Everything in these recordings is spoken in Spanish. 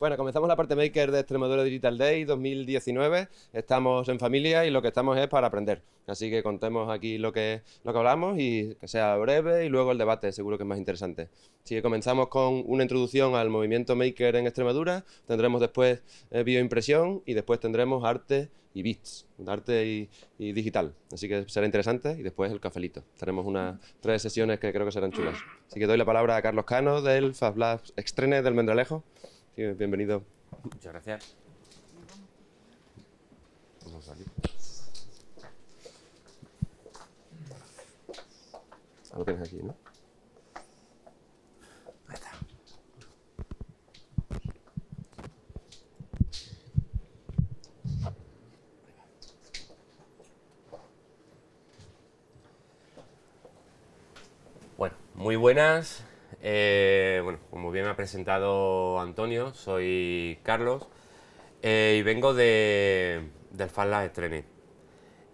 Bueno, comenzamos la parte maker de Extremadura Digital Day 2019. Estamos en familia y lo que estamos es para aprender. Así que contemos aquí lo que, lo que hablamos y que sea breve y luego el debate, seguro que es más interesante. Así que comenzamos con una introducción al movimiento maker en Extremadura. Tendremos después eh, bioimpresión y después tendremos arte y bits, arte y, digital. Así que será interesante y después el cafelito. Tenemos unas tres sesiones que creo que serán chulas. Así que doy la palabra a Carlos Cano del FabLab Extreme del Mendralejo bienvenido. Muchas gracias. Vamos salir. Lo tienes aquí, ¿no? Ahí está. Bueno, muy buenas, eh, bueno, como bien me ha presentado Antonio, soy Carlos eh, y vengo de, del Fanlas Training.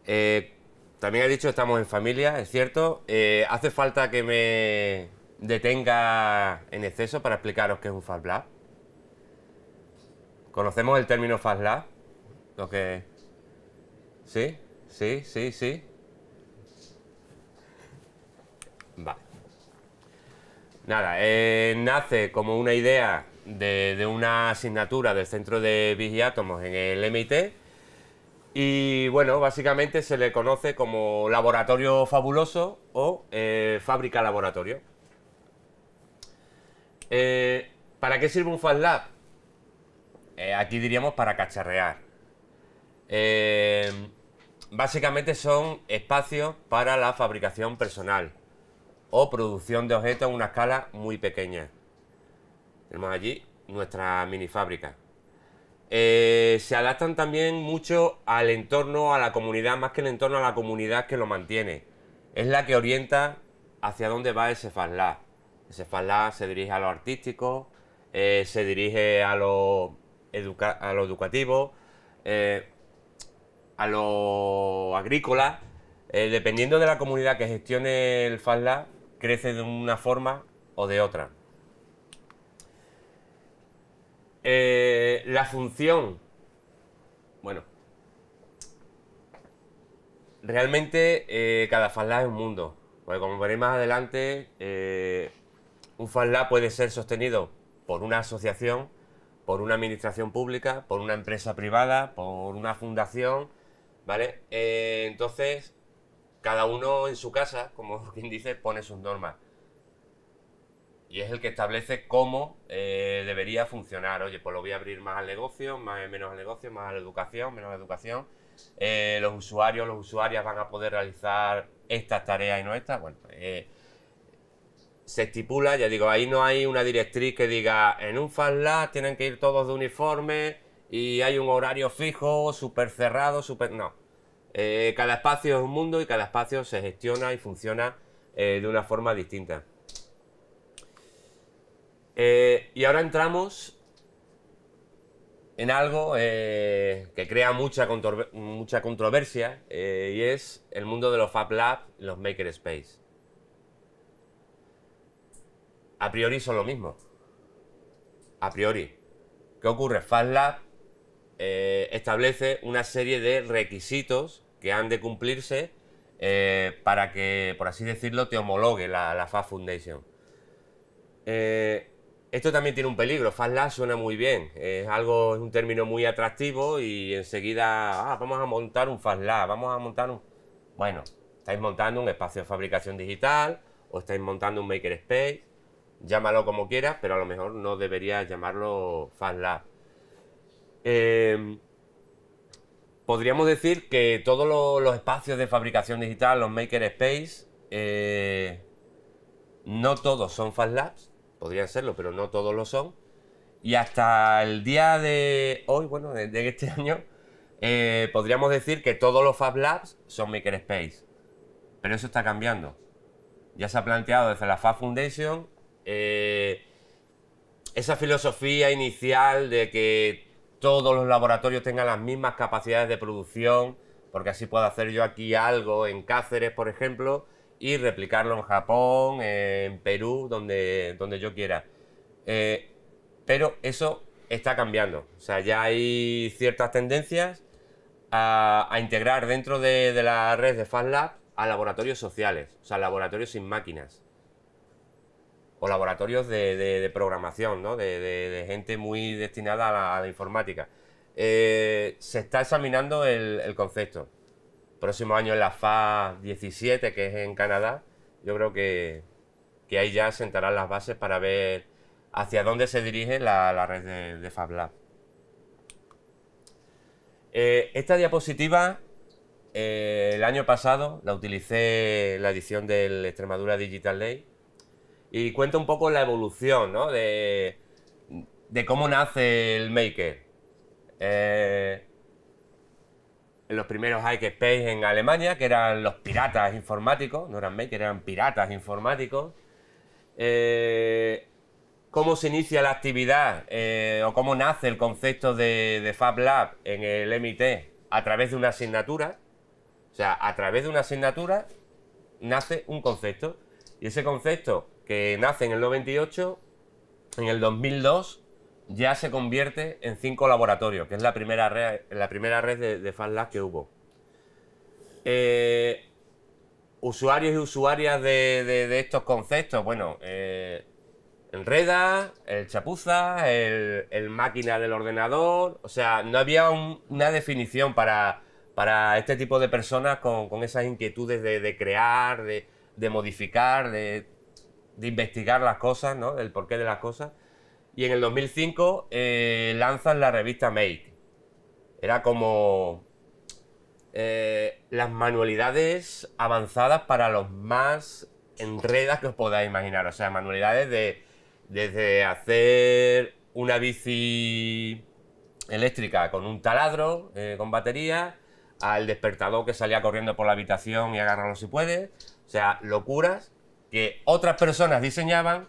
Eh, también he dicho, estamos en familia, es cierto. hace falta que me detenga en exceso para explicaros qué es un Fab ¿Conocemos el término Fast Lo que... ¿Sí? ¿Sí? ¿Sí? ¿Sí? Vale. Nada, eh, nace como una idea de, una asignatura del Centro de Vigiátomos en el MIT y bueno, básicamente se le conoce como laboratorio fabuloso o eh, fábrica laboratorio. Eh, ¿Para qué sirve un Fast Lab? aquí diríamos para cacharrear. básicamente son espacios para la fabricación personal o producción de objetos a una escala muy pequeña. Tenemos allí nuestra mini fábrica. Eh, se adaptan también mucho al entorno, a la comunidad, más que el entorno a la comunidad que lo mantiene. Es la que orienta hacia dónde va ese Fazlá. Ese Fazlá se dirige a lo artístico, eh, se dirige a lo, a lo educativo, eh, a lo agrícola. dependiendo de la comunidad que gestione el Fazlá, crece de una forma o de otra. Eh, la función, bueno, realmente eh, cada falda es un mundo. Porque como veréis más adelante, eh, un falda puede ser sostenido por una asociación, por una administración pública, por una empresa privada, por una fundación, ¿vale? entonces, cada uno en su casa, como quien dice, pone sus normas. Y es el que establece cómo eh, debería funcionar. Oye, pues lo voy a abrir más al negocio, menos al negocio, más a la educación, menos a la educación. Eh, los usuarios, los usuarias van a poder realizar estas tareas y no estas. Bueno, pues, eh, se estipula, ya digo, ahí no hay una directriz que diga en un fanla tienen que ir todos de uniforme y hay un horario fijo, súper cerrado, súper. No eh, cada espacio es un mundo y cada espacio se gestiona y funciona eh, de una forma distinta. Eh, y ahora entramos en algo que crea mucha, mucha controversia y es el mundo de los Fab Labs y los Makerspace. A priori son lo mismo. A priori. ¿Qué ocurre? Fab Lab establece una serie de requisitos que han de cumplirse eh, para que, por así decirlo, te homologue la, la Foundation. Eh, esto también tiene un peligro. FAS Lab suena muy bien. Es algo, es un término muy atractivo y enseguida, ah, vamos a montar un FAS Lab, vamos a montar un. Bueno, estáis montando un espacio de fabricación digital o estáis montando un Maker Space, Llámalo como quieras, pero a lo mejor no deberías llamarlo FAS Lab. Eh, podríamos decir que todos los, espacios de fabricación digital, los space eh, no todos son Fab Labs, podrían serlo, pero no todos lo son. Y hasta el día de hoy, bueno, de, este año, eh, podríamos decir que todos los Fab Labs son Makerspace. Pero eso está cambiando. Ya se ha planteado desde la Fab Foundation eh, esa filosofía inicial de que todos los laboratorios tengan las mismas capacidades de producción, porque así puedo hacer yo aquí algo en Cáceres, por ejemplo, y replicarlo en Japón, en Perú, donde, donde yo quiera. Eh, pero eso está cambiando. O sea, ya hay ciertas tendencias a, integrar dentro de, la red de lab a laboratorios sociales, o sea, laboratorios sin máquinas o laboratorios de, programación, de, gente muy destinada a la, informática. Eh, se está examinando el, concepto. Próximo año en la FA 17, que es en Canadá, yo creo que, ahí ya sentarán las bases para ver hacia dónde se dirige la, red de, FAB FabLab. Eh, esta diapositiva, eh, el año pasado la utilicé en la edición del Extremadura Digital Day y cuenta un poco la evolución de, cómo nace el Maker. Eh, en los primeros Space en Alemania, que eran los piratas informáticos, no eran Maker, eran piratas informáticos. Eh, cómo se inicia la actividad eh, o cómo nace el concepto de, de Fab Lab en el MIT a través de una asignatura. O sea, a través de una asignatura nace un concepto. Y ese concepto que nace en el 98, en el 2002 ya se convierte en cinco laboratorios, que es la primera red, la primera red de, de que hubo. Eh, usuarios y usuarias de, estos conceptos, bueno, eh, Enreda, el Chapuza, el, máquina del ordenador, o sea, no había una definición para, para este tipo de personas con, con esas inquietudes de, crear, de, modificar, de de investigar las cosas, ¿no? El porqué de las cosas. Y en el 2005 eh, lanzan la revista Make. Era como eh, las manualidades avanzadas para los más enredas que os podáis imaginar. O sea, manualidades de desde hacer una bici eléctrica con un taladro, eh, con batería, al despertador que salía corriendo por la habitación y agarrarlo si puede. O sea, locuras que otras personas diseñaban,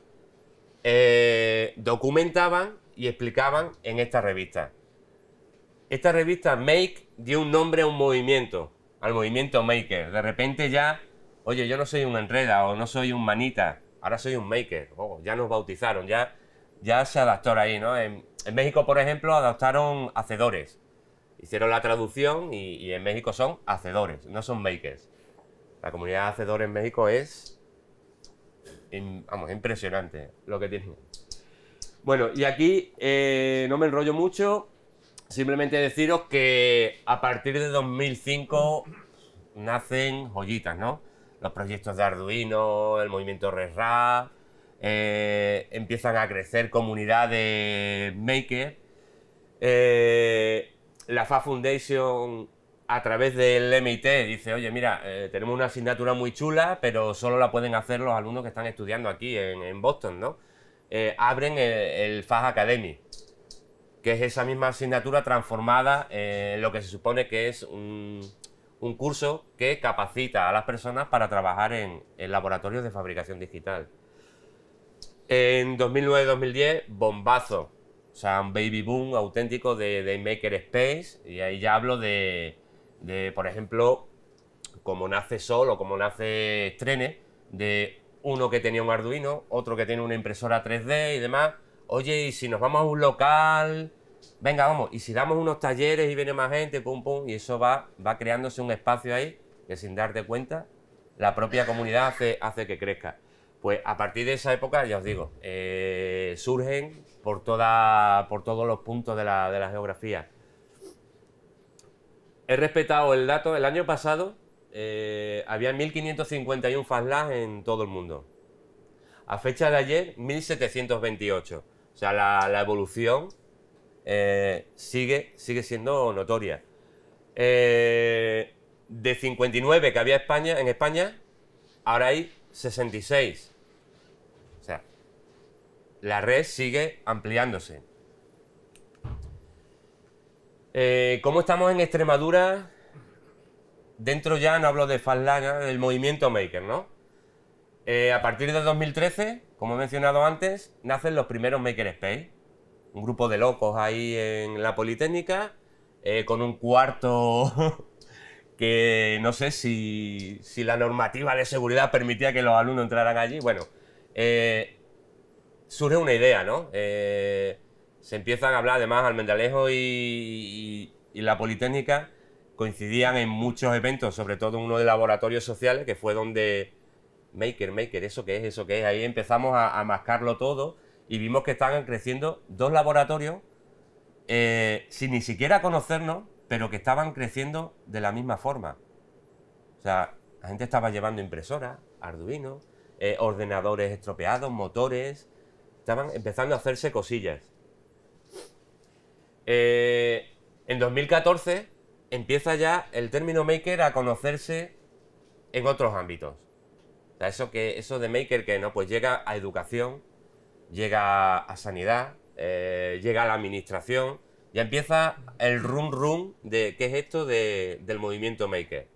eh, documentaban y explicaban en esta revista. Esta revista Make dio un nombre a un movimiento, al movimiento Maker. De repente ya, oye, yo no soy un enreda o no soy un manita, ahora soy un Maker. Oh, ya nos bautizaron, ya, se adaptó ahí, ¿no? En, México, por ejemplo, adaptaron hacedores. Hicieron la traducción y, y en México son hacedores, no son makers. La comunidad de hacedores en México es vamos, impresionante lo que tiene Bueno, y aquí eh, no me enrollo mucho, simplemente deciros que a partir de 2005 nacen joyitas, ¿no? Los proyectos de Arduino, el movimiento ResRa, eh, empiezan a crecer comunidades maker. Eh, la Fa Foundation a través del MIT dice, oye, mira, eh, tenemos una asignatura muy chula, pero solo la pueden hacer los alumnos que están estudiando aquí en, Boston, ¿no? Eh, abren el, el Academy, que es esa misma asignatura transformada en lo que se supone que es un, curso que capacita a las personas para trabajar en, laboratorios de fabricación digital. En 2009-2010, bombazo. O sea, un baby boom auténtico de Maker Space. Y ahí ya hablo de, de, por ejemplo, como nace Sol o como nace Trenes, de uno que tenía un Arduino, otro que tiene una impresora 3D y demás. Oye, y si nos vamos a un local, venga, vamos, y si damos unos talleres y viene más gente, pum, pum, y eso va, va creándose un espacio ahí que sin darte cuenta, la propia comunidad hace, hace que crezca. Pues a partir de esa época, ya os digo, eh, surgen por, toda, por todos los puntos de la, de la geografía He respetado el dato. El año pasado eh, había 1.551 Faslas en todo el mundo. A fecha de ayer, 1.728. O sea, la, evolución eh, sigue, sigue siendo notoria. Eh, de 59 que había España, en España, ahora hay 66. O sea, la red sigue ampliándose. Como eh, ¿Cómo estamos en Extremadura? Dentro ya no hablo de Falda, el movimiento maker, ¿no? Eh, a partir de 2013, como he mencionado antes, nacen los primeros Maker Space, Un grupo de locos ahí en la Politécnica, eh, con un cuarto que no sé si, la normativa de seguridad permitía que los alumnos entraran allí. Bueno, surge una idea, ¿no? se empiezan a hablar, además Almendalejo y, y, la Politécnica coincidían en muchos eventos, sobre todo en uno de laboratorios sociales, que fue donde Maker, Maker, eso que es, eso que es, ahí empezamos a, mascarlo todo y vimos que estaban creciendo dos laboratorios eh, sin ni siquiera conocernos, pero que estaban creciendo de la misma forma. O sea, la gente estaba llevando impresoras, Arduino, eh, ordenadores estropeados, motores, estaban empezando a hacerse cosillas. Eh, en 2014 empieza ya el término maker a conocerse en otros ámbitos. eso, de maker que no, pues llega a educación, llega a sanidad, eh, llega a la administración, ya empieza el rum rum de qué es esto del movimiento maker.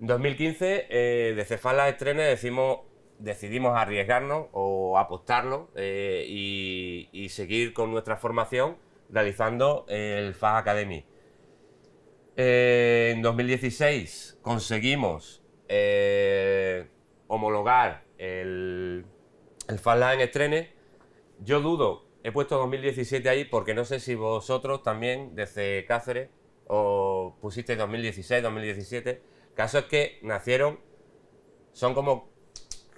En 2015, eh, de cefalas Estrenes decimos, decidimos arriesgarnos o apostarlo eh, y seguir con nuestra formación realizando el FAS Academy. Eh, en 2016 conseguimos eh, homologar el, el en Line Yo dudo, he puesto 2017 ahí porque no sé si vosotros también desde Cáceres o pusiste 2016, 2017. Caso es que nacieron, son como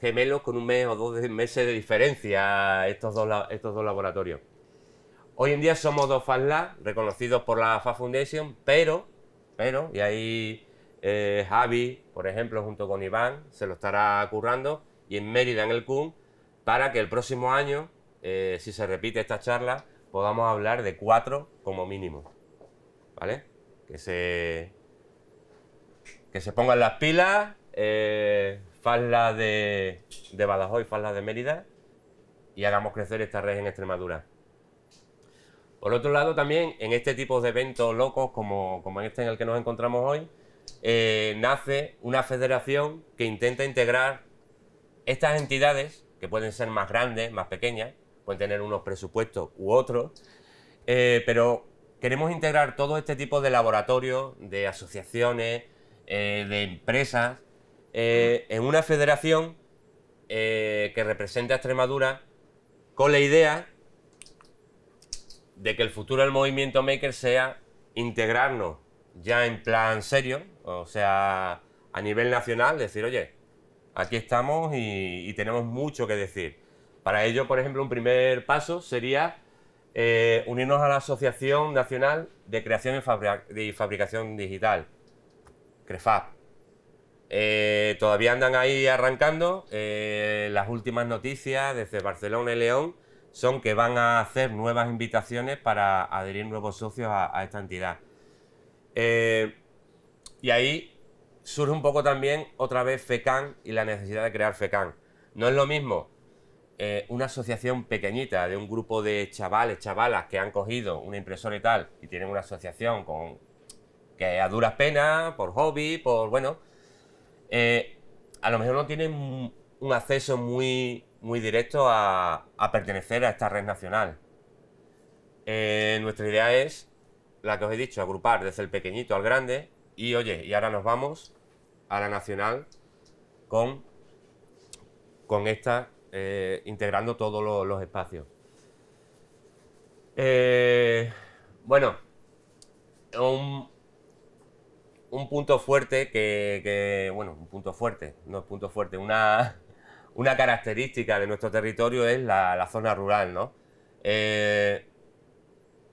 gemelos con un mes o dos meses de diferencia estos dos, estos dos laboratorios. Hoy en día somos dos FASLA, reconocidos por la FA Foundation, pero, pero, y ahí eh, Javi, por ejemplo, junto con Iván, se lo estará currando, y en Mérida, en el CUM, para que el próximo año, eh, si se repite esta charla, podamos hablar de cuatro como mínimo. ¿Vale? Que se, que se pongan las pilas, eh, de, Badajoz y de Mérida, y hagamos crecer esta red en Extremadura. Por otro lado, también en este tipo de eventos locos como, como este en el que nos encontramos hoy, eh, nace una federación que intenta integrar estas entidades, que pueden ser más grandes, más pequeñas, pueden tener unos presupuestos u otros, eh, pero queremos integrar todo este tipo de laboratorios, de asociaciones, eh, de empresas, en una federación que represente a Extremadura con la idea de que el futuro del movimiento maker sea integrarnos ya en plan serio, o sea, a nivel nacional, decir, oye, aquí estamos y, tenemos mucho que decir. Para ello, por ejemplo, un primer paso sería eh, unirnos a la Asociación Nacional de Creación y, Fabricación Digital, CREFAP. Eh, todavía andan ahí arrancando eh, las últimas noticias desde Barcelona y León son que van a hacer nuevas invitaciones para adherir nuevos socios a, esta entidad. Eh, y ahí surge un poco también otra vez FECAN y la necesidad de crear FECAN. No es lo mismo eh, una asociación pequeñita de un grupo de chavales, chavalas que han cogido una impresora y tal y tienen una asociación con que a duras penas, por hobby, por bueno, eh, a lo mejor no tienen un acceso muy muy directo a, pertenecer a esta red nacional. Eh, nuestra idea es la que os he dicho, agrupar desde el pequeñito al grande y oye, y ahora nos vamos a la nacional con, con esta eh, integrando todos los espacios. Eh, bueno, un, un, punto fuerte que, que, bueno, un punto fuerte, no es punto fuerte, una, una característica de nuestro territorio es la, zona rural, ¿no? Eh,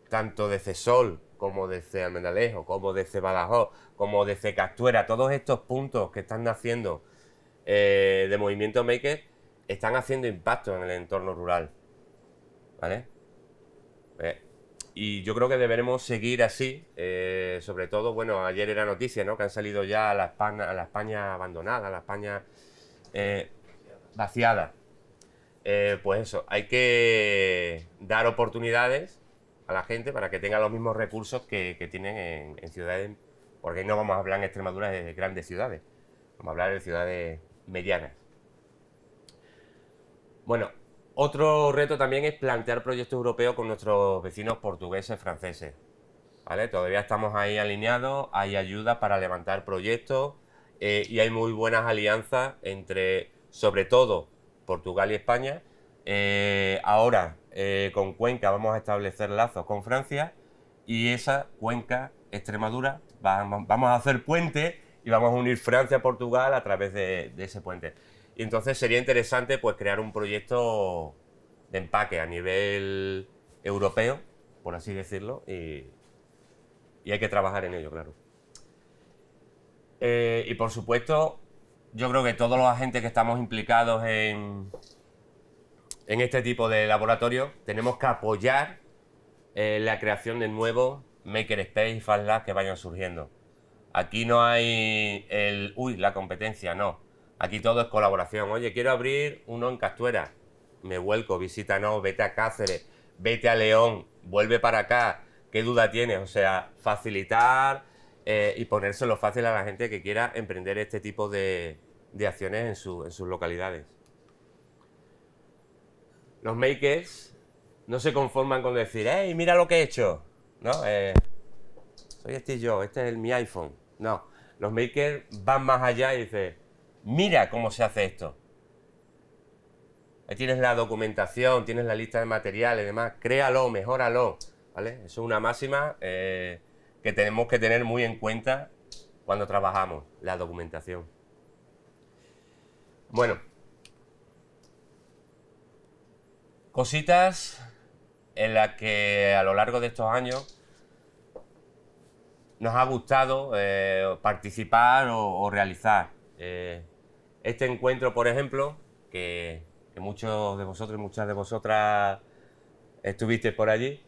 tanto desde Sol como desde Almendalejo, como desde Badajoz, como desde Castuera, todos estos puntos que están haciendo eh, de movimiento maker están haciendo impacto en el entorno rural. ¿Vale? Eh, y yo creo que deberemos seguir así, sobre todo, bueno, ayer era noticia, ¿no? Que han salido ya a la España abandonada, a la España vaciada. Eh, pues eso, hay que dar oportunidades a la gente para que tenga los mismos recursos que, tienen en, ciudades, porque no vamos a hablar en Extremadura de grandes ciudades, vamos a hablar de ciudades medianas. Bueno, otro reto también es plantear proyectos europeos con nuestros vecinos portugueses, franceses. ¿Vale? Todavía estamos ahí alineados, hay ayuda para levantar proyectos eh, y hay muy buenas alianzas entre sobre todo Portugal y España. Eh, ahora eh, con Cuenca vamos a establecer lazos con Francia y esa Cuenca, Extremadura, vamos, a hacer puente y vamos a unir Francia a Portugal a través de, ese puente. Y entonces sería interesante pues crear un proyecto de empaque a nivel europeo, por así decirlo, y, hay que trabajar en ello, claro. Eh, y por supuesto, yo creo que todos los agentes que estamos implicados en, en este tipo de laboratorio tenemos que apoyar eh, la creación de nuevos makerspace y fast que vayan surgiendo. Aquí no hay el, uy, la competencia, no. Aquí todo es colaboración. Oye, quiero abrir uno en Castuera. Me vuelco, visita no, vete a Cáceres, vete a León, vuelve para acá. ¿Qué duda tienes? O sea, facilitar eh, y ponérselo fácil a la gente que quiera emprender este tipo de, de acciones en, sus localidades. Los makers no se conforman con decir, ¡hey, mira lo que he hecho! No, eh, soy este yo, este es mi iPhone. No, los makers van más allá y dicen, mira cómo se hace esto. Ahí tienes la documentación, tienes la lista de materiales y demás. Créalo, mejóralo. ¿Vale? Eso es una máxima eh, que tenemos que tener muy en cuenta cuando trabajamos, la documentación. Bueno. Cositas en las que a lo largo de estos años nos ha gustado eh, participar o, realizar. Eh, este encuentro, por ejemplo, que, que, muchos de vosotros y muchas de vosotras estuvisteis por allí,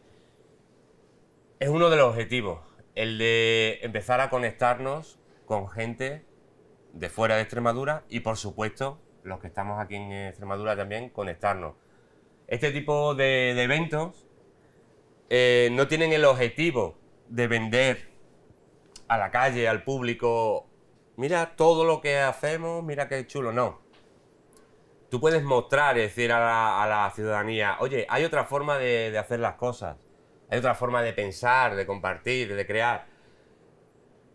es uno de los objetivos, el de empezar a conectarnos con gente de fuera de Extremadura y por supuesto los que estamos aquí en Extremadura también conectarnos. Este tipo de, eventos eh, no tienen el objetivo de vender a la calle, al público, mira todo lo que hacemos, mira qué chulo, no. Tú puedes mostrar, es decir a la, ciudadanía, oye, hay otra forma de hacer las cosas, hay otra forma de pensar, de compartir, de crear.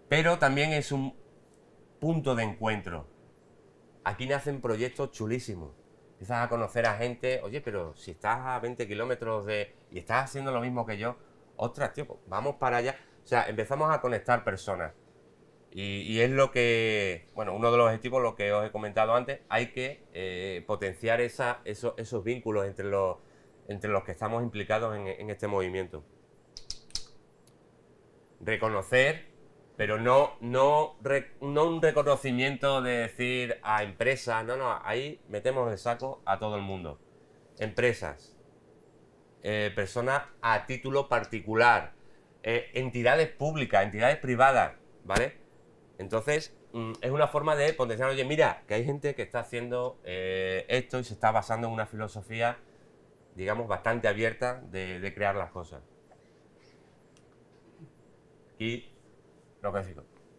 Pero también es un, punto de encuentro. Aquí nacen proyectos chulísimos. Empiezas a conocer a gente, oye, pero si estás a 20 kilómetros de. y estás haciendo lo mismo que yo, ostras, tío, pues vamos para allá. O sea, empezamos a conectar personas. Y, es lo que, bueno, uno de los objetivos, lo que os he comentado antes, hay que eh, potenciar esos, vínculos entre los, entre los que estamos implicados en este movimiento. Reconocer pero no, no, no un reconocimiento de decir a empresas, no, no, ahí metemos el saco a todo el mundo. Empresas, eh, personas a título particular, eh, entidades públicas, entidades privadas, ¿vale? Entonces, mm, es una forma de potenciar, oye, mira, que hay gente que está haciendo eh, esto y se está basando en una filosofía, digamos, bastante abierta de, de crear las cosas. Y lo que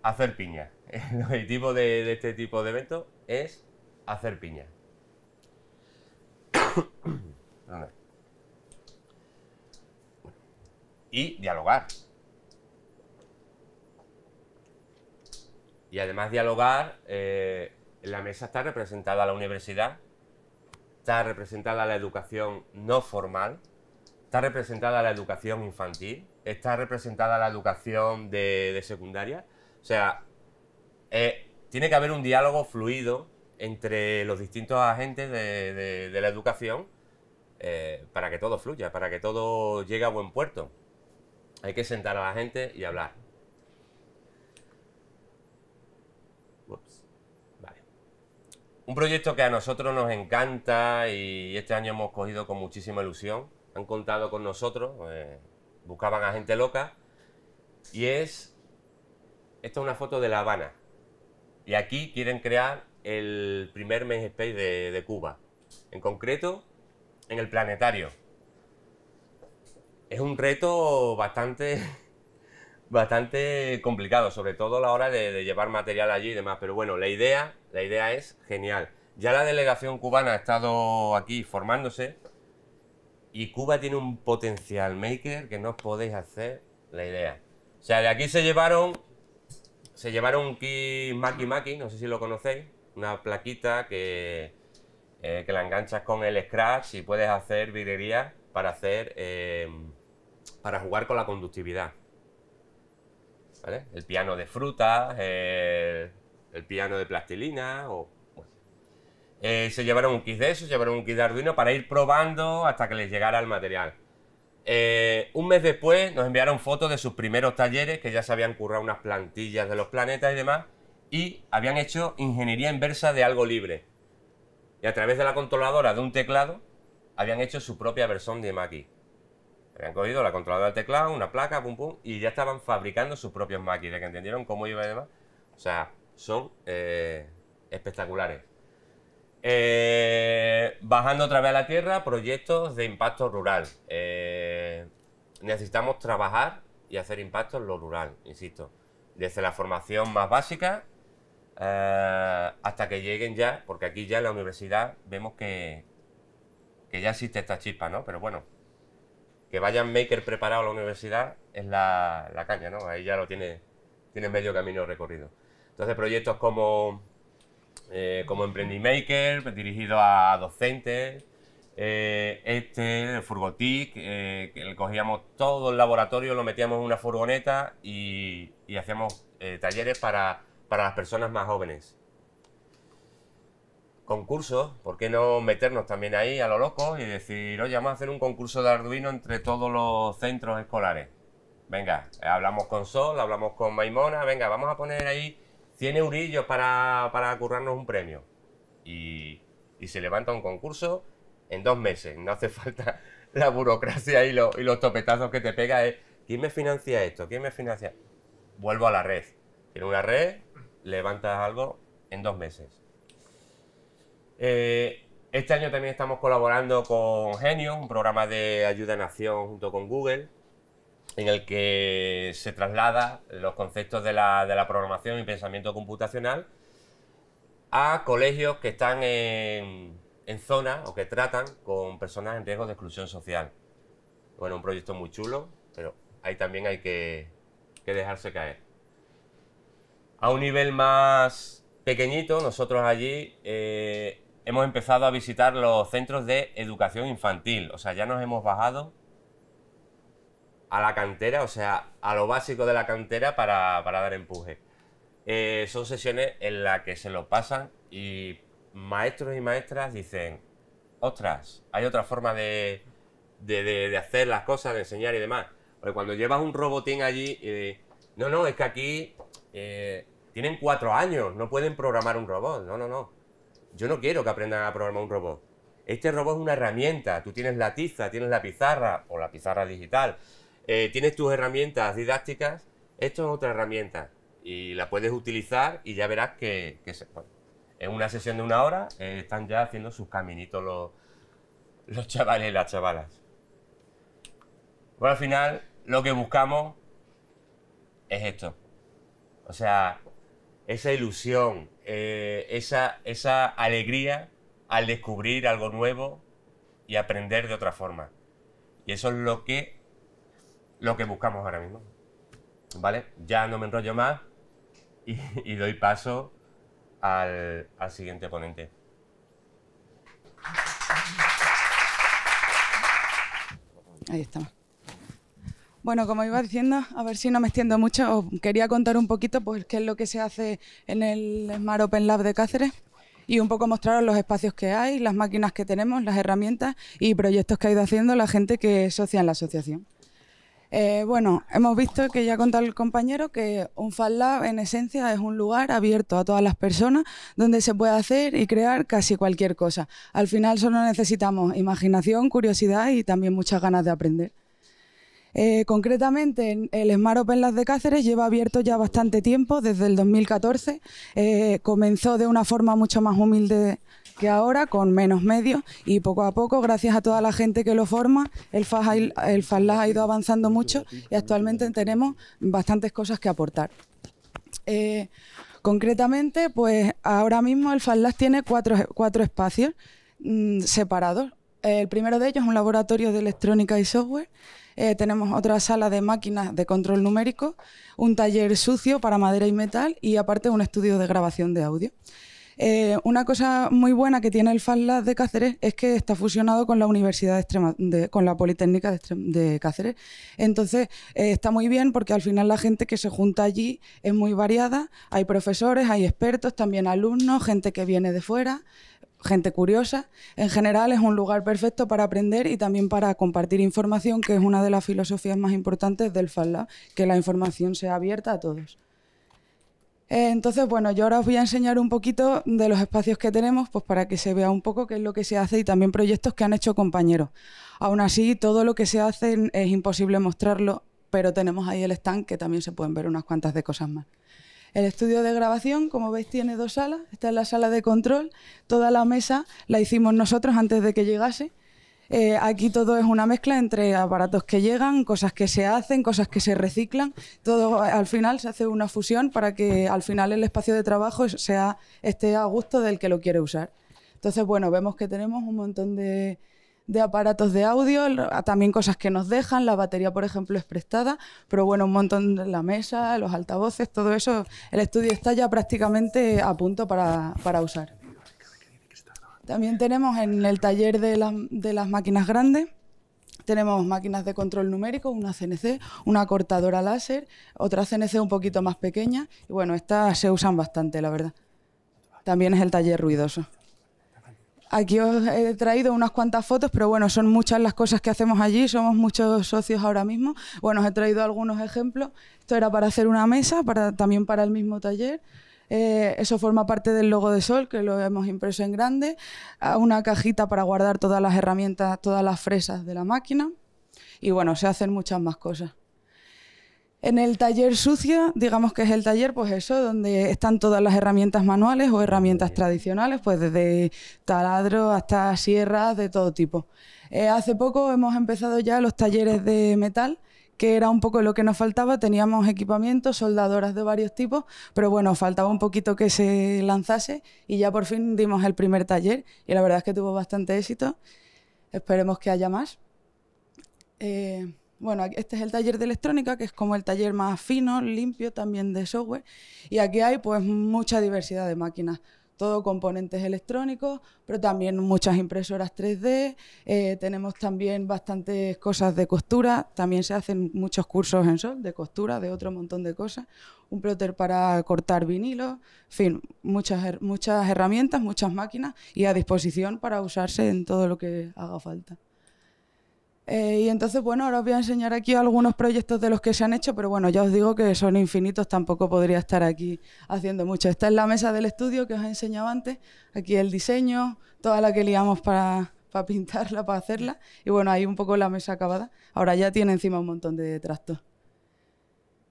hacer piña. El objetivo de, este tipo de evento es hacer piña. y dialogar. Y además dialogar, en eh, la mesa está representada la universidad, está representada la educación no formal, está representada la educación infantil, está representada la educación de, secundaria. O sea, eh, tiene que haber un diálogo fluido entre los distintos agentes de, la educación eh, para que todo fluya, para que todo llegue a buen puerto. Hay que sentar a la gente y hablar. Un proyecto que a nosotros nos encanta y este año hemos cogido con muchísima ilusión. Han contado con nosotros. Eh, buscaban a gente loca. Y es. Esta es una foto de La Habana. Y aquí quieren crear el primer mes de, de Cuba. En concreto, en el planetario. Es un reto bastante. Bastante complicado, sobre todo a la hora de, llevar material allí y demás. Pero bueno, la idea, la idea es genial. Ya la delegación cubana ha estado aquí formándose y Cuba tiene un potencial maker que no os podéis hacer la idea. O sea, de aquí se llevaron, se llevaron un kit Maki Maki, no sé si lo conocéis, una plaquita que, eh, que la enganchas con el scratch y puedes hacer vidrería para hacer, eh, para jugar con la conductividad. ¿Vale? El piano de frutas, el, el piano de plastilina o eh, se llevaron un kit de eso, se llevaron un kit de Arduino para ir probando hasta que les llegara el material. Eh, un mes después nos enviaron fotos de sus primeros talleres, que ya se habían currado unas plantillas de los planetas y demás, y habían hecho ingeniería inversa de algo libre. Y a través de la controladora de un teclado, habían hecho su propia versión de Maki. Habían cogido la controladora del teclado, una placa, pum pum, y ya estaban fabricando sus propios Maki, de que entendieron cómo iba y demás. O sea, son eh, espectaculares. Eh, bajando otra vez a la tierra, proyectos de impacto rural. Eh, necesitamos trabajar y hacer impacto en lo rural, insisto. Desde la formación más básica eh, hasta que lleguen ya, porque aquí ya en la universidad vemos que, ya existe esta chispa, ¿no? Pero bueno, que vayan maker preparado a la universidad es la, la caña, ¿no? Ahí ya lo tiene, tiene medio camino recorrido. Entonces proyectos como eh, como emprendimaker... Pues, dirigido a docentes. Eh, este, el Furgotic, eh, cogíamos todo el laboratorio, lo metíamos en una furgoneta y, hacíamos eh, talleres para, para las personas más jóvenes concursos, ¿por qué no meternos también ahí a lo loco y decir, oye, vamos a hacer un concurso de Arduino entre todos los centros escolares? Venga, hablamos con Sol, hablamos con Maimona, venga, vamos a poner ahí tiene eurillos para, para currarnos un premio. Y, se levanta un concurso en dos meses. No hace falta la burocracia y, los topetazos que te pega. Es, ¿eh? ¿Quién me financia esto? ¿Quién me financia? Vuelvo a la red. Tiene una red levantas algo en dos meses. Eh, este año también estamos colaborando con Genio, un programa de ayuda en acción junto con Google en el que se traslada los conceptos de la, programación y pensamiento computacional a colegios que están en, en zonas o que tratan con personas en riesgo de exclusión social. Bueno, un proyecto muy chulo, pero ahí también hay que, dejarse caer. A un nivel más pequeñito, nosotros allí eh, hemos empezado a visitar los centros de educación infantil, o sea, ya nos hemos bajado a la cantera, o sea, a lo básico de la cantera para, dar empuje. Eh, son sesiones en las que se lo pasan y maestros y maestras dicen, ostras, hay otra forma de, hacer las cosas, de enseñar y demás. Porque cuando llevas un robotín allí, eh, no, no, es que aquí eh, tienen cuatro años, no pueden programar un robot, no, no, no. Yo no quiero que aprendan a programar un robot. Este robot es una herramienta, tú tienes la tiza, tienes la pizarra o la pizarra digital, eh, tienes tus herramientas didácticas, esto es otra herramienta y la puedes utilizar y ya verás que, en una sesión de una hora eh, están ya haciendo sus caminitos los, los chavales y las chavalas. Bueno, al final lo que buscamos es esto. O sea, esa ilusión, eh, esa, esa alegría al descubrir algo nuevo y aprender de otra forma. Y eso es lo que lo que buscamos ahora mismo. ¿Vale? Ya no me enrollo más y, doy paso al, siguiente ponente. Ahí estamos. Bueno, como iba diciendo, a ver si no me extiendo mucho, quería contar un poquito pues, qué es lo que se hace en el Smart Open Lab de Cáceres y un poco mostraros los espacios que hay, las máquinas que tenemos, las herramientas y proyectos que ha ido haciendo la gente que socia en la asociación. Eh, bueno, hemos visto que ya ha contado el compañero que un fanlab en esencia es un lugar abierto a todas las personas donde se puede hacer y crear casi cualquier cosa. Al final solo necesitamos imaginación, curiosidad y también muchas ganas de aprender. Eh, concretamente, el Smart Open las de Cáceres lleva abierto ya bastante tiempo, desde el 2014. Eh, comenzó de una forma mucho más humilde que ahora con menos medios y poco a poco, gracias a toda la gente que lo forma, el FASLAS ha ido avanzando mucho y actualmente tenemos bastantes cosas que aportar. Eh, concretamente, pues ahora mismo el FASLAS tiene cuatro, espacios mm, separados. El primero de ellos es un laboratorio de electrónica y software. Eh, tenemos otra sala de máquinas de control numérico, un taller sucio para madera y metal y aparte un estudio de grabación de audio. Eh, una cosa muy buena que tiene el FalLA de Cáceres es que está fusionado con la Universidad de, con la Politécnica de, Cáceres. Entonces, eh, está muy bien porque al final la gente que se junta allí es muy variada. Hay profesores, hay expertos, también alumnos, gente que viene de fuera gente curiosa. En general es un lugar perfecto para aprender y también para compartir información, que es una de las filosofías más importantes del FALLA, que la información sea abierta a todos entonces, bueno, yo ahora os voy a enseñar un poquito de los espacios que tenemos, pues para que se vea un poco qué es lo que se hace y también proyectos que han hecho compañeros. Aún así, todo lo que se hace es imposible mostrarlo, pero tenemos ahí el stand que también se pueden ver unas cuantas de cosas más. El estudio de grabación, como veis, tiene dos salas. Esta es la sala de control. Toda la mesa la hicimos nosotros antes de que llegase. Eh, aquí todo es una mezcla entre aparatos que llegan, cosas que se hacen, cosas que se reciclan. Todo al final se hace una fusión para que al final el espacio de trabajo sea, esté a gusto del que lo quiere usar. Entonces, bueno, vemos que tenemos un montón de, aparatos de audio, también cosas que nos dejan, la batería por ejemplo es prestada, pero bueno, un montón de la mesa, los altavoces, todo eso, el estudio está ya prácticamente a punto para, para usar. También tenemos en el taller de, las máquinas grandes, tenemos máquinas de control numérico, una CNC, una cortadora láser, otra CNC un poquito más pequeña. Y bueno, estas se usan bastante, la verdad. También es el taller ruidoso. Aquí os he traído unas cuantas fotos, pero bueno, son muchas las cosas que hacemos allí, somos muchos socios ahora mismo. Bueno, os he traído algunos ejemplos. Esto era para hacer una mesa, para, también para el mismo taller. Eh, eso forma parte del logo de Sol, que lo hemos impreso en grande. Una cajita para guardar todas las herramientas, todas las fresas de la máquina. Y bueno, se hacen muchas más cosas. En el taller sucio, digamos que es el taller, pues eso, donde están todas las herramientas manuales o herramientas tradicionales, pues desde taladro hasta sierras, de todo tipo. Eh, hace poco hemos empezado ya los talleres de metal, que era un poco lo que nos faltaba. Teníamos equipamiento, soldadoras de varios tipos, pero bueno, faltaba un poquito que se lanzase y ya por fin dimos el primer taller y la verdad es que tuvo bastante éxito. Esperemos que haya más. Eh, bueno, este es el taller de electrónica, que es como el taller más fino, limpio también de software. Y aquí hay pues mucha diversidad de máquinas todo componentes electrónicos, pero también muchas impresoras 3D, eh, tenemos también bastantes cosas de costura, también se hacen muchos cursos en sol de costura, de otro montón de cosas, un plotter para cortar vinilo, en fin, muchas, muchas herramientas, muchas máquinas y a disposición para usarse en todo lo que haga falta. Eh, y entonces, bueno, ahora os voy a enseñar aquí algunos proyectos de los que se han hecho, pero bueno, ya os digo que son infinitos, tampoco podría estar aquí haciendo mucho. Esta es la mesa del estudio que os he enseñado antes, aquí el diseño, toda la que liamos para, pintarla, para hacerla, y bueno, ahí un poco la mesa acabada. Ahora ya tiene encima un montón de trastos.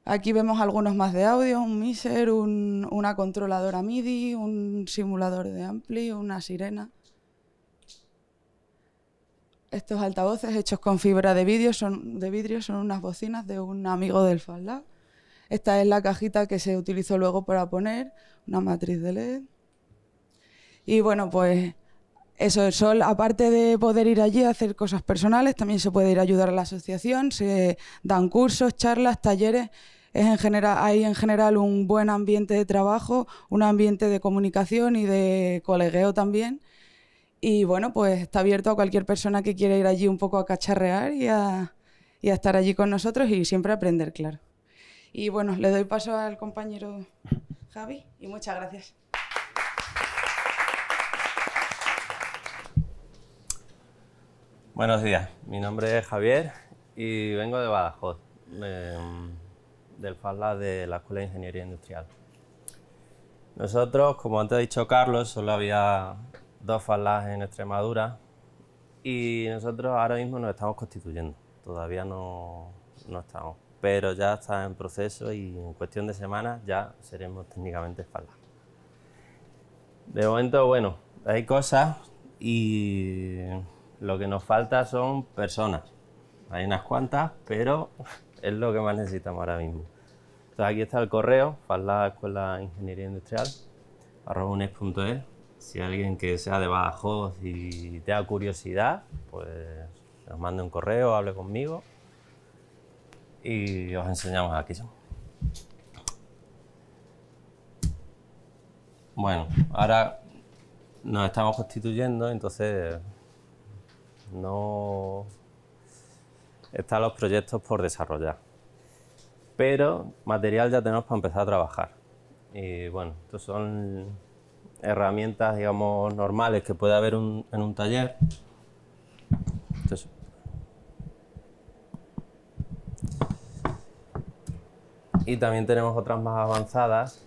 Aquí vemos algunos más de audio, un miser, una controladora MIDI, un simulador de ampli, una sirena estos altavoces hechos con fibra de vidrio son, de vidrio son unas bocinas de un amigo del Falda. Esta es la cajita que se utilizó luego para poner una matriz de LED. Y bueno, pues eso, aparte de poder ir allí a hacer cosas personales, también se puede ir a ayudar a la asociación, se dan cursos, charlas, talleres. en general, hay en general un buen ambiente de trabajo, un ambiente de comunicación y de colegueo también. Y bueno, pues está abierto a cualquier persona que quiera ir allí un poco a cacharrear y a, estar allí con nosotros y siempre aprender, claro. Y bueno, le doy paso al compañero Javi y muchas gracias. Buenos días, mi nombre es Javier y vengo de Badajoz, em, del FALA de la Escuela de Ingeniería Industrial. Nosotros, como antes ha dicho Carlos, solo había dos falas en Extremadura y nosotros ahora mismo nos estamos constituyendo. Todavía no, estamos, pero ya está en proceso y en cuestión de semanas ya seremos técnicamente falas. De momento, bueno, hay cosas y lo que nos falta son personas. Hay unas cuantas, pero es lo que más necesitamos ahora mismo. Entonces aquí está el correo, Falda Escuela Ingeniería si alguien que sea de Badajoz y tenga da curiosidad, pues nos mande un correo, hable conmigo y os enseñamos aquí. Bueno, ahora nos estamos constituyendo, entonces no están los proyectos por desarrollar. Pero material ya tenemos para empezar a trabajar. Y bueno, estos son herramientas, digamos, normales que puede haber en un taller. y también tenemos otras más avanzadas,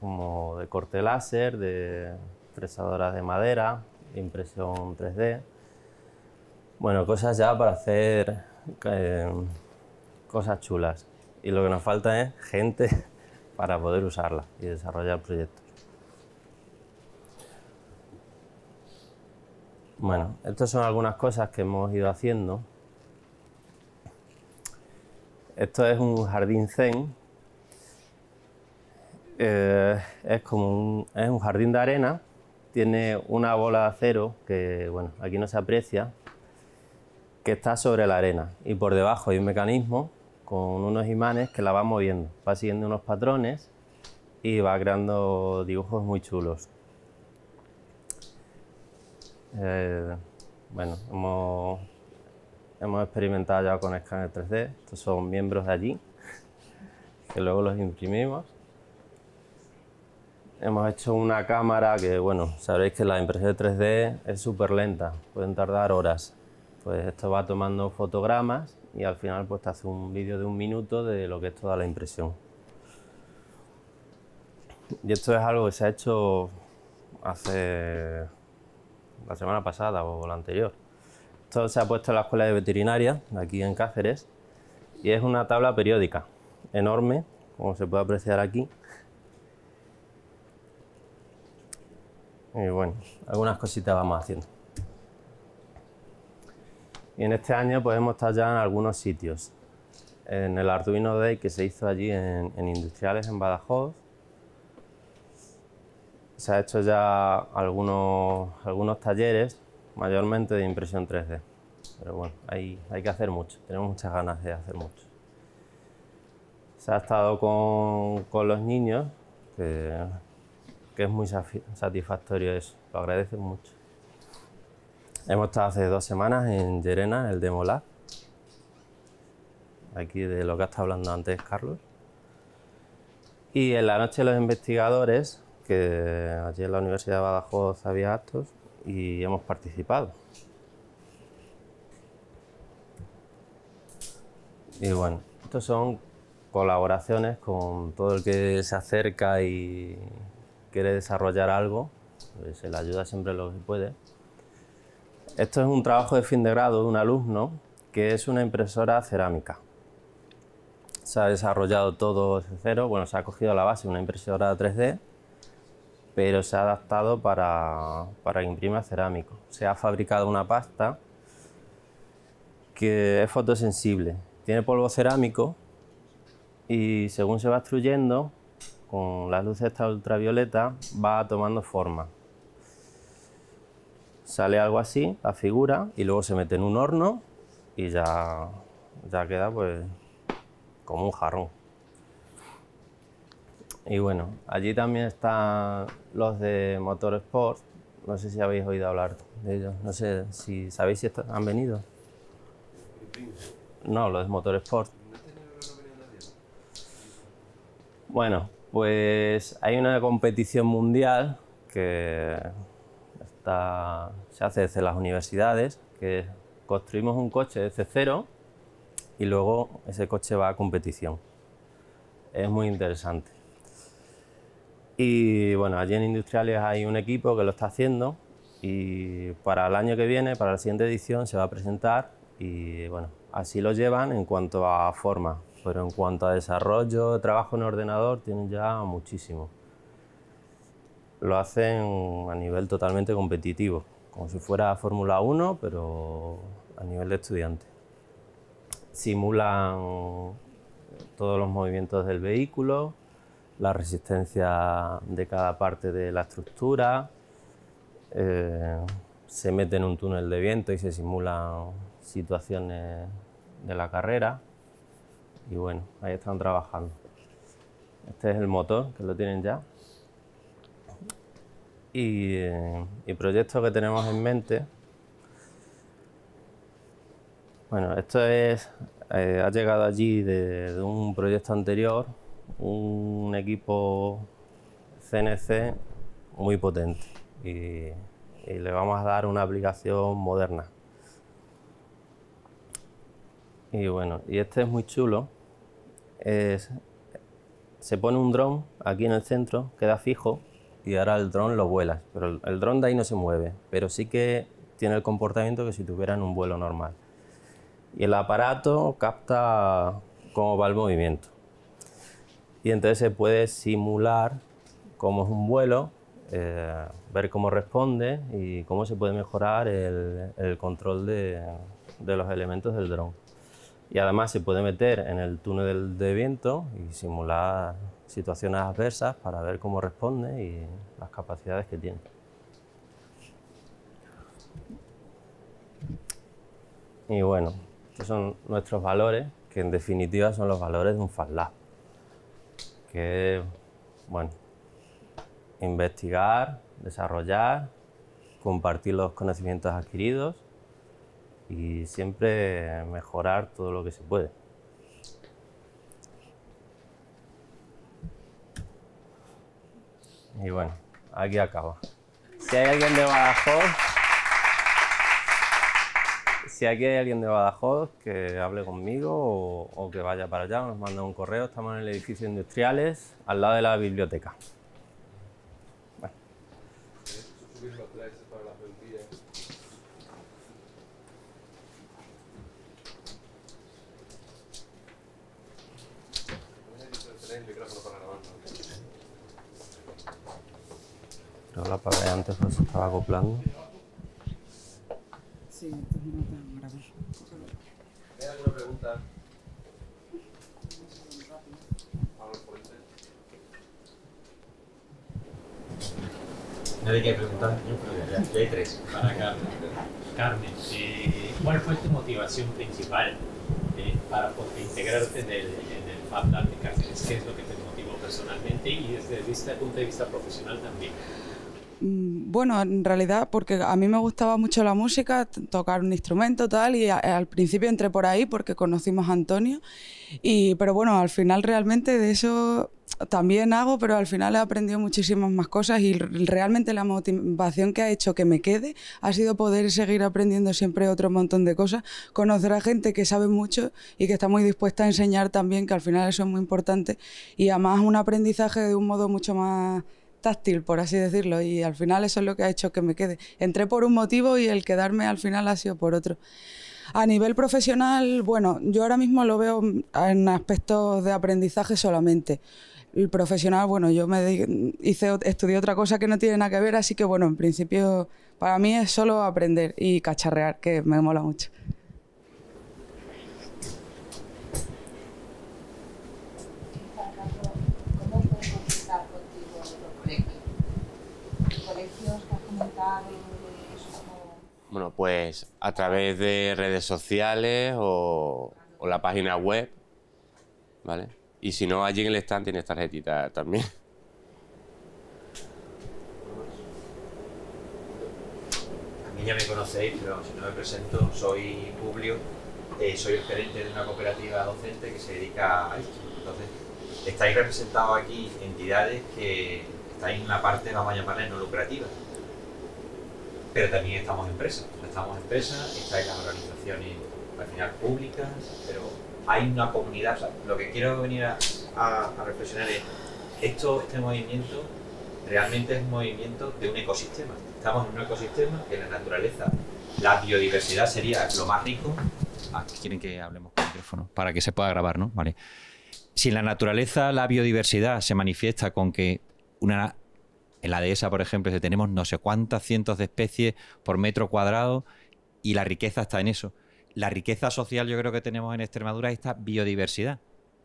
como de corte láser, de fresadoras de madera, impresión 3D. Bueno, cosas ya para hacer eh, cosas chulas. Y lo que nos falta es gente para poder usarla y desarrollar el proyecto. Bueno, estas son algunas cosas que hemos ido haciendo. Esto es un jardín zen. Eh, es como un, es un jardín de arena. Tiene una bola de acero que, bueno, aquí no se aprecia, que está sobre la arena. Y por debajo hay un mecanismo con unos imanes que la va moviendo. Va siguiendo unos patrones y va creando dibujos muy chulos. Eh, bueno, hemos, hemos experimentado ya con escáner 3D. Estos son miembros de allí, que luego los imprimimos. Hemos hecho una cámara que, bueno, sabréis que la impresión 3D es súper lenta, pueden tardar horas. Pues esto va tomando fotogramas y al final pues te hace un vídeo de un minuto de lo que es toda la impresión. Y esto es algo que se ha hecho hace la semana pasada o la anterior. Esto se ha puesto en la escuela de veterinaria, aquí en Cáceres, y es una tabla periódica, enorme, como se puede apreciar aquí. Y bueno, algunas cositas vamos haciendo. Y en este año pues hemos estado ya en algunos sitios. En el Arduino Day que se hizo allí en, en Industriales, en Badajoz, se ha hecho ya algunos, algunos talleres, mayormente de impresión 3D. Pero bueno, hay, hay que hacer mucho, tenemos muchas ganas de hacer mucho. Se ha estado con, los niños, que, es muy satisfactorio eso, lo agradecen mucho. Hemos estado hace dos semanas en Llerena, el de aquí de lo que ha estado hablando antes Carlos. Y en la noche los investigadores que allí en la Universidad de Badajoz había actos y hemos participado. Y bueno, estos son colaboraciones con todo el que se acerca y quiere desarrollar algo, pues se le ayuda siempre lo que puede. Esto es un trabajo de fin de grado de un alumno que es una impresora cerámica. Se ha desarrollado todo desde cero, bueno, se ha cogido la base, una impresora 3D, pero se ha adaptado para, para imprimir cerámico. Se ha fabricado una pasta que es fotosensible. Tiene polvo cerámico y según se va extruyendo, con las luces esta ultravioleta, va tomando forma. Sale algo así, la figura, y luego se mete en un horno y ya, ya queda pues como un jarrón. Y bueno, allí también están los de Motor Sport. No sé si habéis oído hablar de ellos. No sé si sabéis si han venido. No, los de Motor Sport. Bueno, pues hay una competición mundial que se hace desde las universidades, que construimos un coche desde cero y luego ese coche va a competición. Es muy interesante. Y bueno, allí en Industriales hay un equipo que lo está haciendo y para el año que viene, para la siguiente edición, se va a presentar y bueno, así lo llevan en cuanto a forma, pero en cuanto a desarrollo, trabajo en ordenador, tienen ya muchísimo. Lo hacen a nivel totalmente competitivo, como si fuera Fórmula 1, pero a nivel de estudiante. Simulan todos los movimientos del vehículo, la resistencia de cada parte de la estructura, eh, se mete en un túnel de viento y se simulan situaciones de la carrera y bueno, ahí están trabajando. Este es el motor, que lo tienen ya. Y, y que tenemos en mente. Bueno, esto es, eh, ha llegado allí de un proyecto anterior un equipo CNC muy potente y, le vamos a dar una aplicación moderna. Y bueno, y este es muy chulo. se pone un dron aquí en el centro, queda fijo y ahora el dron lo vuela. Pero el, el dron de ahí no se mueve, pero sí que tiene el comportamiento que si tuvieran un vuelo normal. Y el aparato capta cómo va el movimiento y entonces se puede simular cómo es un vuelo, eh, ver cómo responde y cómo se puede mejorar el, control de, los elementos del dron. Y además se puede meter en el túnel de viento y simular situaciones adversas para ver cómo responde y las capacidades que tiene. Y bueno, estos son nuestros valores, que en definitiva son los valores de un fanlab que, bueno, investigar, desarrollar, compartir los conocimientos adquiridos y siempre mejorar todo lo que se puede. Y bueno, aquí acabo. Si hay alguien debajo si aquí hay alguien de Badajoz que hable conmigo o, que vaya para allá, nos manda un correo. Estamos en el edificio Industriales, al lado de la biblioteca. Bueno. para la antes estaba acoplando. Sí, esto es una ¿Hay alguna pregunta? Este. Nadie quiere preguntar, yo creo que ya hay tres. Para Carmen. Carmen, eh, ¿cuál fue tu motivación principal eh, para integrarte en el, en Fab de Cáceres? ¿Qué es lo que te motivó personalmente y desde el punto de vista profesional también? Mm, bueno, en realidad, porque a mí me gustaba mucho la música, tocar un instrumento, tal, y al principio entré por ahí porque conocimos a Antonio, y, pero bueno, al final realmente de eso también hago, pero al final he aprendido muchísimas más cosas y realmente la motivación que ha hecho que me quede ha sido poder seguir aprendiendo siempre otro montón de cosas, conocer a gente que sabe mucho y que está muy dispuesta a enseñar también, que al final eso es muy importante, y además un aprendizaje de un modo mucho más táctil, por así decirlo, y al final eso es lo que ha hecho que me quede. Entré por un motivo y el quedarme al final ha sido por otro. A nivel profesional, bueno, yo ahora mismo lo veo en aspectos de aprendizaje solamente. El profesional, bueno, yo me hice, estudié otra cosa que no tiene nada que ver, así que bueno, en principio para mí es solo aprender y cacharrear, que me mola mucho. Bueno, pues a través de redes sociales o, la página web, ¿vale? Y si no, allí en el stand tienes tarjetita también. A mí ya me conocéis, pero si no me presento, soy Publio, eh, soy gerente de una cooperativa docente que se dedica a esto. Entonces, estáis representados aquí entidades que estáis en la parte, vamos a llamarla, no lucrativa pero también estamos en empresas. Estamos empresas, están las organizaciones al final públicas, pero hay una comunidad. lo que quiero venir a, reflexionar es, esto, este movimiento realmente es un movimiento de un ecosistema. Estamos en un ecosistema que la naturaleza, la biodiversidad sería lo más rico. Ah, quieren que hablemos con el micrófono para que se pueda grabar, ¿no? Vale. Si en la naturaleza la biodiversidad se manifiesta con que una en la dehesa, por ejemplo, tenemos no sé cuántas cientos de especies por metro cuadrado y la riqueza está en eso. La riqueza social yo creo que tenemos en Extremadura es esta biodiversidad,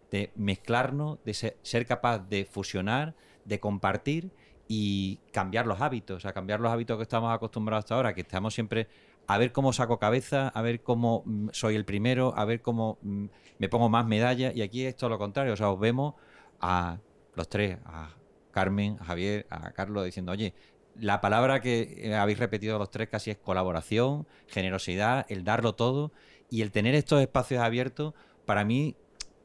de mezclarnos, de ser, capaz de fusionar, de compartir y cambiar los hábitos, a cambiar los hábitos que estamos acostumbrados hasta ahora, que estamos siempre a ver cómo saco cabeza, a ver cómo mm, soy el primero, a ver cómo mm, me pongo más medalla Y aquí es todo lo contrario. O sea, os vemos a los tres, a Carmen, Javier, a Carlos, diciendo, oye, la palabra que eh, habéis repetido los tres casi es colaboración, generosidad, el darlo todo y el tener estos espacios abiertos, para mí,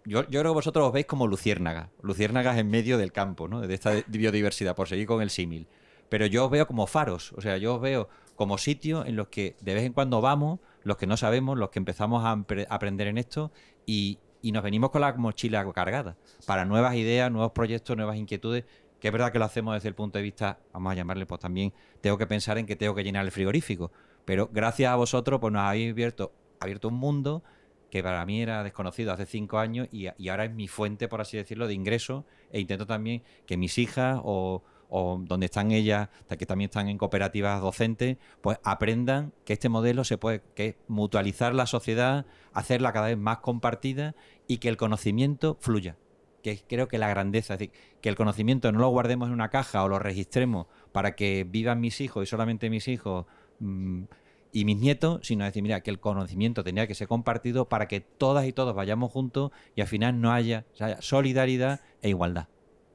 yo, creo que vosotros os veis como luciérnagas, luciérnagas en medio del campo, ¿no? de esta biodiversidad, por seguir con el símil. Pero yo os veo como faros, o sea, yo os veo como sitios en los que de vez en cuando vamos, los que no sabemos, los que empezamos a aprender en esto y, y nos venimos con la mochila cargada para nuevas ideas, nuevos proyectos, nuevas inquietudes que es verdad que lo hacemos desde el punto de vista, vamos a llamarle, pues también tengo que pensar en que tengo que llenar el frigorífico. Pero gracias a vosotros, pues nos habéis abierto, abierto un mundo que para mí era desconocido hace cinco años y, ahora es mi fuente, por así decirlo, de ingreso e intento también que mis hijas o, o donde están ellas, que también están en cooperativas docentes, pues aprendan que este modelo se puede, que es mutualizar la sociedad, hacerla cada vez más compartida y que el conocimiento fluya que creo que la grandeza, es que el conocimiento no lo guardemos en una caja o lo registremos para que vivan mis hijos y solamente mis hijos mm, y mis nietos, sino decir, mira, que el conocimiento tenía que ser compartido para que todas y todos vayamos juntos y al final no haya, solidaridad e igualdad.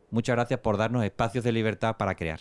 Muchas gracias por darnos espacios de libertad para crear.